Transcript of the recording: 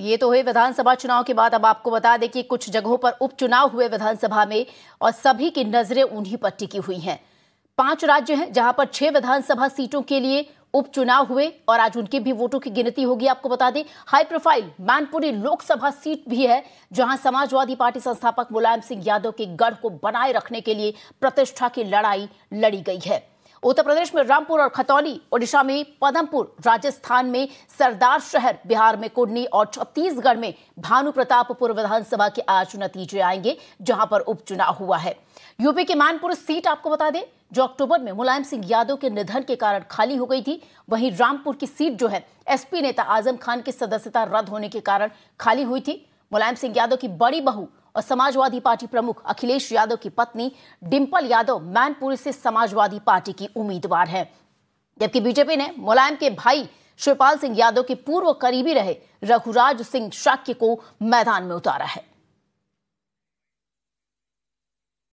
ये तो हुए विधानसभा चुनाव के बाद अब आपको बता दें कि कुछ जगहों पर उपचुनाव हुए विधानसभा में और सभी की नजरें उन्हीं पर टिकी हुई हैं पांच राज्य हैं जहां पर छह विधानसभा सीटों के लिए उपचुनाव हुए और आज उनके भी वोटों की गिनती होगी आपको बता दें हाई प्रोफाइल मैनपुरी लोकसभा सीट भी है जहां समाजवादी पार्टी संस्थापक मुलायम सिंह यादव के गढ़ को बनाए रखने के लिए प्रतिष्ठा की लड़ाई लड़ी गई है उत्तर प्रदेश में रामपुर और खतौली ओडिशा में पदमपुर राजस्थान में सरदार शहर बिहार में कुडनी और छत्तीसगढ़ में भानु प्रतापपुर विधानसभा के आज नतीजे आएंगे जहां पर उपचुनाव हुआ है यूपी की मानपुर सीट आपको बता दें जो अक्टूबर में मुलायम सिंह यादव के निधन के कारण खाली हो गई थी वहीं रामपुर की सीट जो है एसपी नेता आजम खान की सदस्यता रद्द होने के कारण खाली हुई थी मुलायम सिंह यादव की बड़ी बहू और समाजवादी पार्टी प्रमुख अखिलेश यादव की पत्नी डिंपल यादव मैनपुरी से समाजवादी पार्टी की उम्मीदवार है जबकि बीजेपी ने मुलायम के भाई शिवपाल सिंह यादव के पूर्व करीबी रहे रघुराज सिंह शाक्य को मैदान में उतारा है